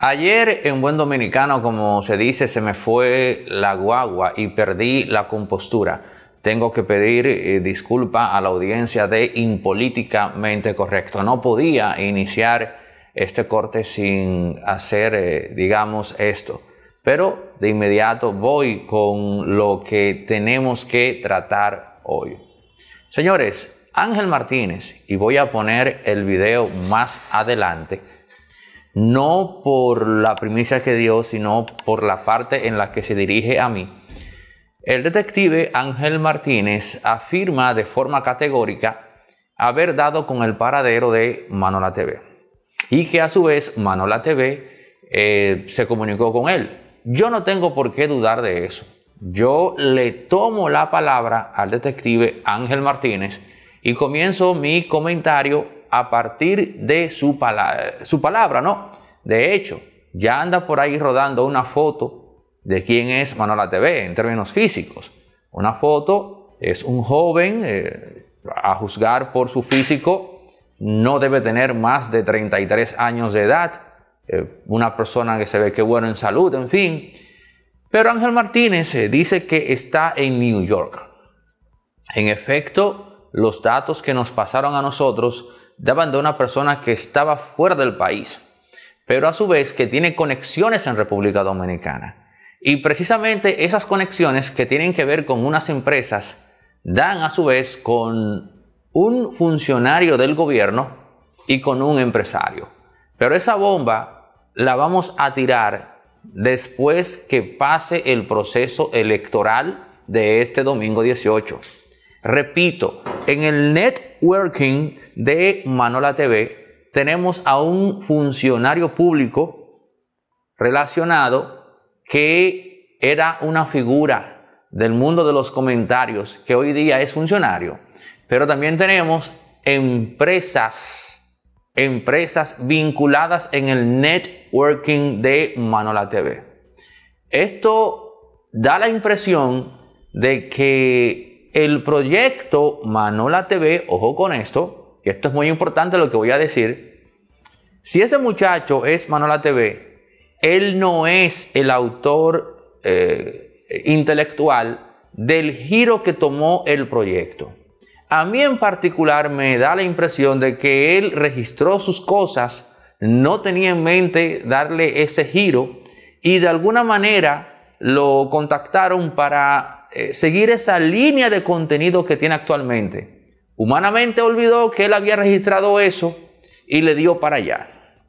Ayer en buen dominicano, como se dice, se me fue la guagua y perdí la compostura. Tengo que pedir eh, disculpa a la audiencia de Impolíticamente Correcto. No podía iniciar este corte sin hacer, eh, digamos, esto. Pero de inmediato voy con lo que tenemos que tratar hoy. Señores, Ángel Martínez, y voy a poner el video más adelante no por la primicia que dio, sino por la parte en la que se dirige a mí, el detective Ángel Martínez afirma de forma categórica haber dado con el paradero de Manola TV y que a su vez Manola TV eh, se comunicó con él. Yo no tengo por qué dudar de eso. Yo le tomo la palabra al detective Ángel Martínez y comienzo mi comentario a partir de su, palabra, ¿no? De hecho, ya anda por ahí rodando una foto de quién es Manola TV en términos físicos. Una foto es un joven, eh, a juzgar por su físico, no debe tener más de 33 años de edad, eh, una persona que se ve que bueno en salud, en fin. Pero Ángel Martínez eh, dice que está en New York. En efecto, los datos que nos pasaron a nosotros daban de una persona que estaba fuera del país, pero a su vez que tiene conexiones en República Dominicana. Y precisamente esas conexiones que tienen que ver con unas empresas dan a su vez con un funcionario del gobierno y con un empresario. Pero esa bomba la vamos a tirar después que pase el proceso electoral de este domingo 18. Repito, en el networking de Manola TV tenemos a un funcionario público relacionado que era una figura del mundo de los comentarios, que hoy día es funcionario. Pero también tenemos empresas, empresas vinculadas en el networking de Manola TV. Esto da la impresión de que el proyecto Manola TV, ojo con esto, que esto es muy importante lo que voy a decir. Si ese muchacho es Manola TV, él no es el autor eh, intelectual del giro que tomó el proyecto. A mí en particular me da la impresión de que él registró sus cosas, no tenía en mente darle ese giro y de alguna manera lo contactaron para eh, seguir esa línea de contenido que tiene actualmente. Humanamente olvidó que él había registrado eso y le dio para allá.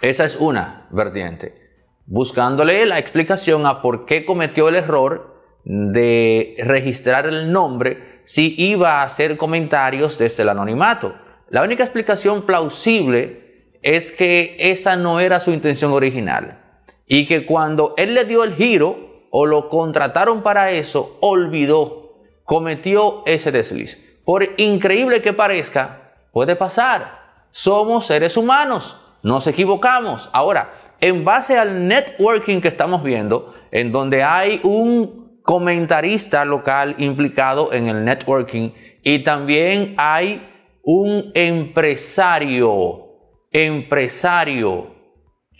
Esa es una vertiente. Buscándole la explicación a por qué cometió el error de registrar el nombre si iba a hacer comentarios desde el anonimato. La única explicación plausible es que esa no era su intención original y que cuando él le dio el giro, o lo contrataron para eso, olvidó, cometió ese desliz. Por increíble que parezca, puede pasar. Somos seres humanos, nos equivocamos. Ahora, en base al networking que estamos viendo, en donde hay un comentarista local implicado en el networking y también hay un empresario, empresario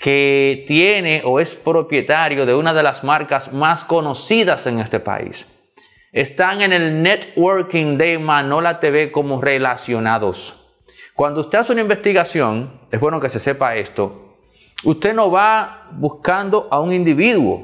que tiene o es propietario de una de las marcas más conocidas en este país. Están en el networking de Manola TV como relacionados. Cuando usted hace una investigación, es bueno que se sepa esto, usted no va buscando a un individuo,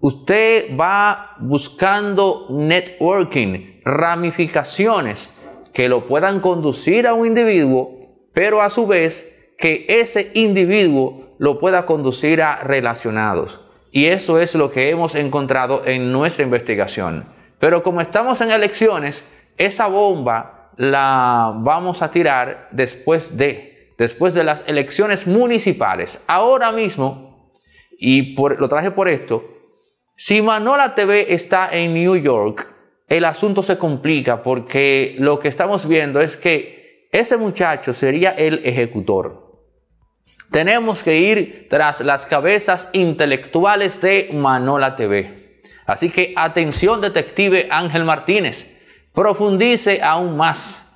usted va buscando networking, ramificaciones que lo puedan conducir a un individuo, pero a su vez que ese individuo lo pueda conducir a relacionados. Y eso es lo que hemos encontrado en nuestra investigación. Pero como estamos en elecciones, esa bomba la vamos a tirar después de, después de las elecciones municipales. Ahora mismo, y por, lo traje por esto, si Manola TV está en New York, el asunto se complica porque lo que estamos viendo es que ese muchacho sería el ejecutor. Tenemos que ir tras las cabezas intelectuales de Manola TV. Así que atención detective Ángel Martínez, profundice aún más,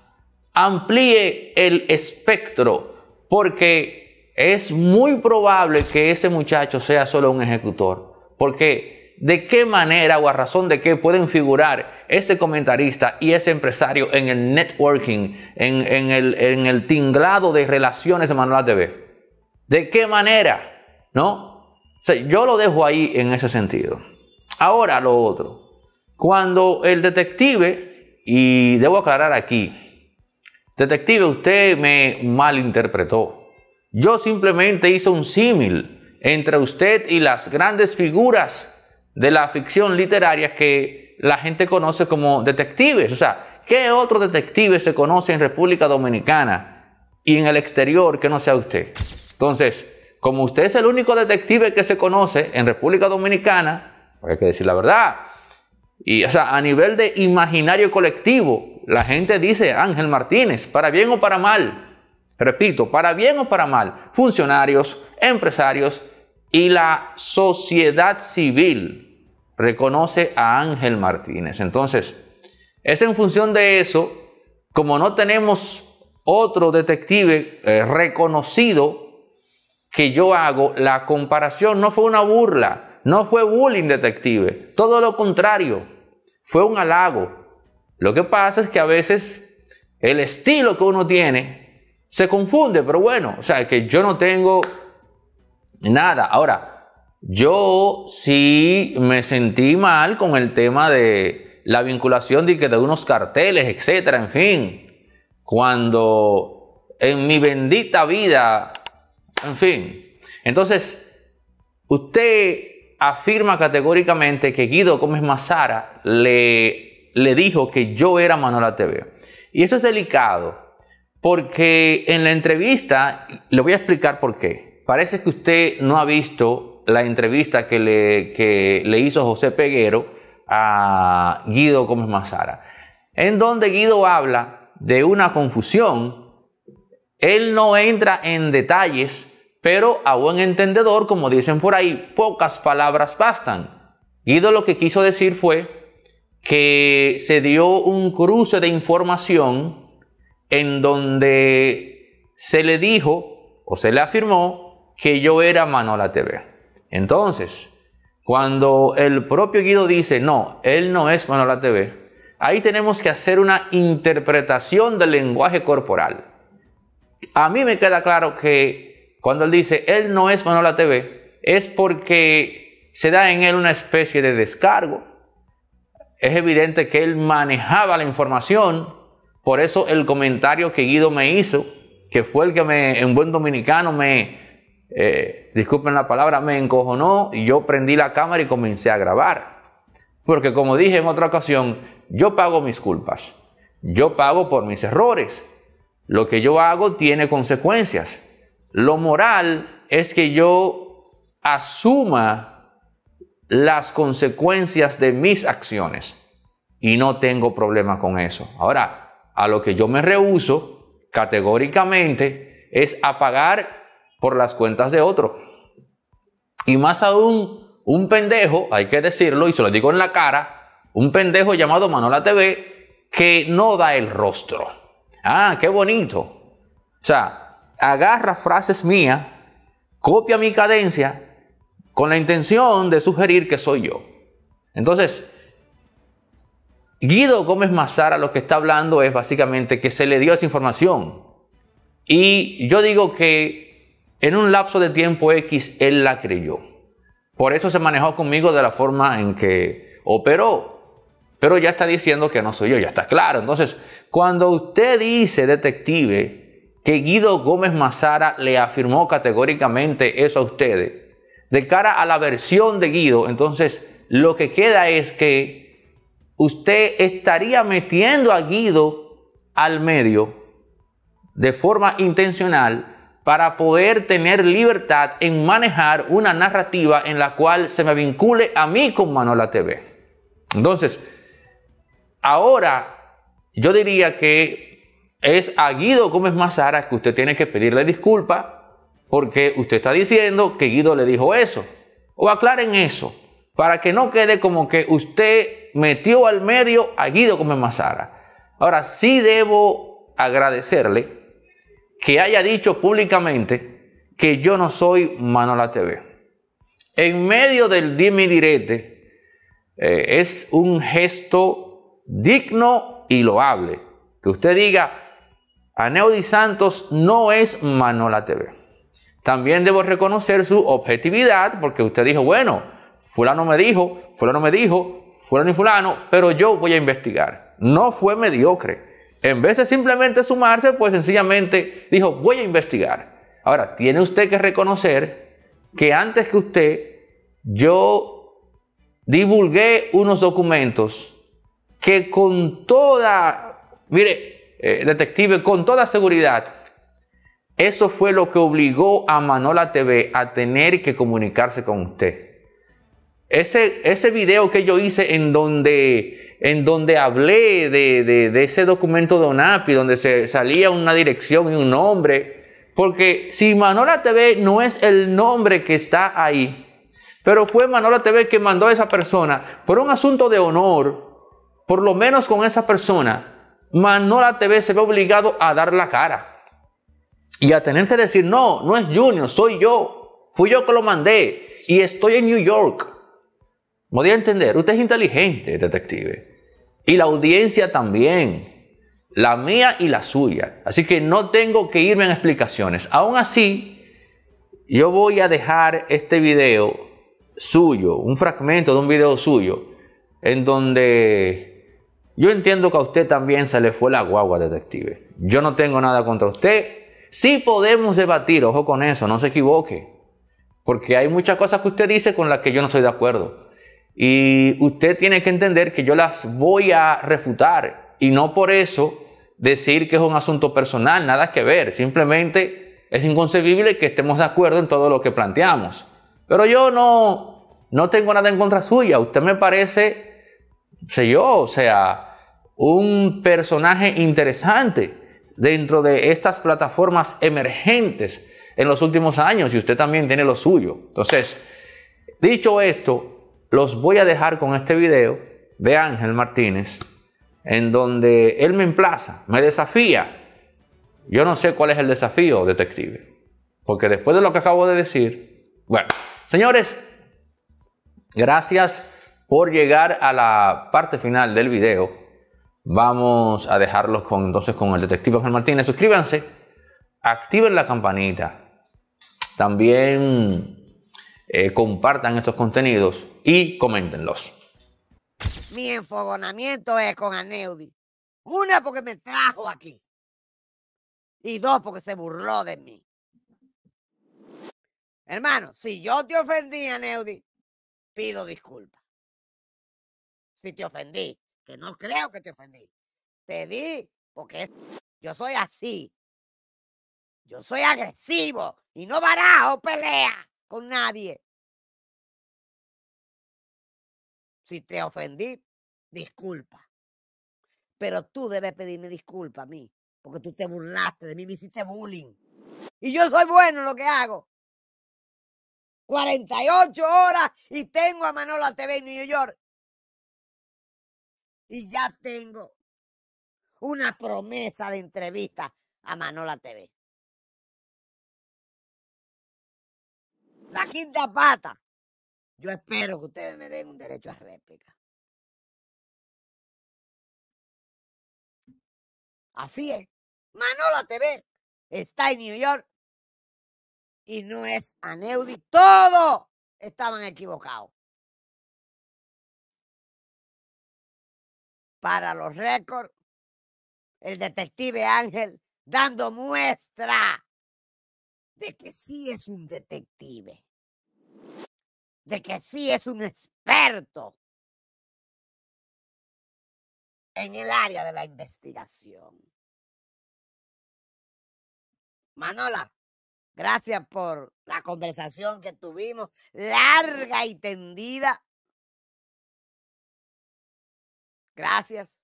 amplíe el espectro, porque es muy probable que ese muchacho sea solo un ejecutor, porque de qué manera o a razón de qué pueden figurar ese comentarista y ese empresario en el networking, en, el, tinglado de relaciones de Manola TV. ¿De qué manera? ¿No? O sea, yo lo dejo ahí en ese sentido. Ahora lo otro. Cuando el detective, y debo aclarar aquí, detective, usted me malinterpretó. Yo simplemente hice un símil entre usted y las grandes figuras de la ficción literaria que la gente conoce como detectives. O sea, ¿qué otro detective se conoce en República Dominicana y en el exterior que no sea usted? Entonces, como usted es el único detective que se conoce en República Dominicana, pues hay que decir la verdad. Y a nivel de imaginario colectivo, la gente dice Ángel Martínez, para bien o para mal. Repito, para bien o para mal, funcionarios, empresarios y la sociedad civil reconoce a Ángel Martínez. Entonces, es en función de eso, como no tenemos otro detective eh, reconocido que yo hago, la comparación no fue una burla, no fue bullying detective, todo lo contrario, fue un halago. Lo que pasa es que a veces el estilo que uno tiene se confunde, pero bueno, o sea, que yo no tengo nada. Ahora, yo sí me sentí mal con el tema de la vinculación de, de unos carteles, etcétera, en fin. Cuando en mi bendita vida en fin. Entonces, usted afirma categóricamente que Guido Gómez Mazara le, le dijo que yo era Manuel TV. Y eso es delicado, porque en la entrevista, le voy a explicar por qué. Parece que usted no ha visto la entrevista que le, que le hizo José Peguero a Guido Gómez Mazara, en donde Guido habla de una confusión. Él no entra en detalles pero a buen entendedor, como dicen por ahí, pocas palabras bastan. Guido lo que quiso decir fue que se dio un cruce de información en donde se le dijo o se le afirmó que yo era Manola TV. Entonces, cuando el propio Guido dice, no, él no es Manola TV, ahí tenemos que hacer una interpretación del lenguaje corporal. A mí me queda claro que cuando él dice, él no es la TV, es porque se da en él una especie de descargo. Es evidente que él manejaba la información, por eso el comentario que Guido me hizo, que fue el que me, en buen dominicano me, eh, disculpen la palabra, me encojonó y yo prendí la cámara y comencé a grabar. Porque como dije en otra ocasión, yo pago mis culpas, yo pago por mis errores. Lo que yo hago tiene consecuencias. Lo moral es que yo asuma las consecuencias de mis acciones y no tengo problema con eso. Ahora, a lo que yo me rehuso categóricamente es a pagar por las cuentas de otro. Y más aún, un pendejo, hay que decirlo, y se lo digo en la cara, un pendejo llamado Manola TV que no da el rostro. Ah, qué bonito. O sea, agarra frases mías, copia mi cadencia con la intención de sugerir que soy yo. Entonces, Guido Gómez Mazara lo que está hablando es básicamente que se le dio esa información. Y yo digo que en un lapso de tiempo X él la creyó. Por eso se manejó conmigo de la forma en que operó. Pero ya está diciendo que no soy yo, ya está claro. Entonces, cuando usted dice, detective, que Guido Gómez Mazara le afirmó categóricamente eso a ustedes. De cara a la versión de Guido, entonces lo que queda es que usted estaría metiendo a Guido al medio de forma intencional para poder tener libertad en manejar una narrativa en la cual se me vincule a mí con Manola TV. Entonces, ahora yo diría que es a Guido Gómez Mazara que usted tiene que pedirle disculpa porque usted está diciendo que Guido le dijo eso. O aclaren eso para que no quede como que usted metió al medio a Guido Gómez Mazara. Ahora sí debo agradecerle que haya dicho públicamente que yo no soy Manola TV. En medio del dime direte eh, es un gesto digno y loable. Que usted diga, Neudi Santos no es Manola TV. También debo reconocer su objetividad, porque usted dijo, bueno, fulano me dijo, fulano me dijo, fulano y fulano, pero yo voy a investigar. No fue mediocre. En vez de simplemente sumarse, pues sencillamente dijo, voy a investigar. Ahora, tiene usted que reconocer que antes que usted, yo divulgué unos documentos que con toda, mire, eh, detective, con toda seguridad, eso fue lo que obligó a Manola TV a tener que comunicarse con usted. Ese, ese video que yo hice en donde, en donde hablé de, de ese documento de ONAPI, donde se salía una dirección y un nombre, porque si Manola TV no es el nombre que está ahí, pero fue Manola TV que mandó a esa persona por un asunto de honor, por lo menos con esa persona, Manola TV se ve obligado a dar la cara y a tener que decir, no, no es Junior, soy yo. Fui yo que lo mandé y estoy en New York. Podría entender, usted es inteligente, detective. Y la audiencia también, la mía y la suya. Así que no tengo que irme en explicaciones. Aún así, yo voy a dejar este video suyo, un fragmento de un video suyo, en donde yo entiendo que a usted también se le fue la guagua, detective. Yo no tengo nada contra usted. Sí podemos debatir, ojo con eso, no se equivoque. Porque hay muchas cosas que usted dice con las que yo no estoy de acuerdo. Y usted tiene que entender que yo las voy a refutar. Y no por eso decir que es un asunto personal, nada que ver. Simplemente es inconcebible que estemos de acuerdo en todo lo que planteamos. Pero yo no, no tengo nada en contra suya. Usted me parece sé yo, o sea, un personaje interesante dentro de estas plataformas emergentes en los últimos años y usted también tiene lo suyo. Entonces, dicho esto, los voy a dejar con este video de Ángel Martínez en donde él me emplaza, me desafía. Yo no sé cuál es el desafío, detective, porque después de lo que acabo de decir, bueno, señores, gracias por llegar a la parte final del video, vamos a dejarlos con, entonces con el detective Ángel Martínez. Suscríbanse, activen la campanita, también eh, compartan estos contenidos y coméntenlos. Mi enfogonamiento es con Aneudi. Una porque me trajo aquí. Y dos porque se burló de mí. Hermano, si yo te ofendí, Aneudi, pido disculpas si te ofendí, que no creo que te ofendí. Te di porque yo soy así. Yo soy agresivo y no barajo pelea con nadie. Si te ofendí, disculpa. Pero tú debes pedirme disculpa a mí, porque tú te burlaste de mí, me hiciste bullying. Y yo soy bueno en lo que hago. 48 horas y tengo a Manolo TV en New York y ya tengo una promesa de entrevista a Manola TV. La quinta pata. Yo espero que ustedes me den un derecho a réplica. Así es. Manola TV está en New York y no es Aneudi. Todo estaban equivocados. para los récords, el detective Ángel dando muestra de que sí es un detective, de que sí es un experto en el área de la investigación. Manola, gracias por la conversación que tuvimos, larga y tendida. Gracias.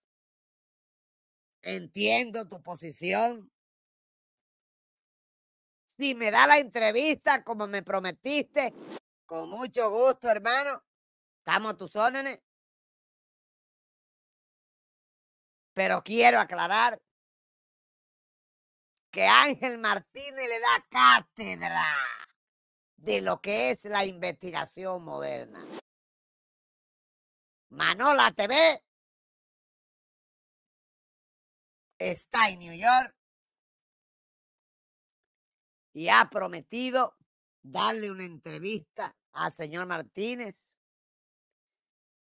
Entiendo tu posición. Si me da la entrevista como me prometiste, con mucho gusto, hermano. Estamos a tus órdenes. Pero quiero aclarar que Ángel Martínez le da cátedra de lo que es la investigación moderna. Manola TV está en New York y ha prometido darle una entrevista al señor Martínez.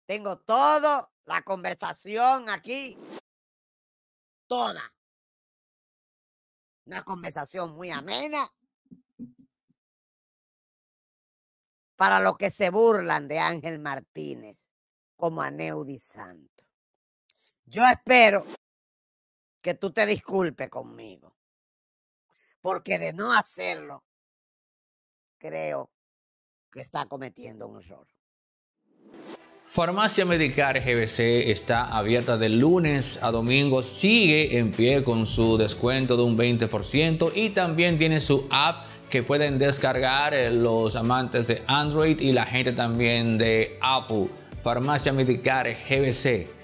Tengo toda la conversación aquí, toda. Una conversación muy amena para los que se burlan de Ángel Martínez como a Neudi Santo. Yo espero que tú te disculpes conmigo. Porque de no hacerlo, creo que está cometiendo un error. Farmacia Medicar GBC está abierta de lunes a domingo, sigue en pie con su descuento de un 20% y también tiene su app que pueden descargar eh, los amantes de Android y la gente también de Apple. Farmacia Medicar GBC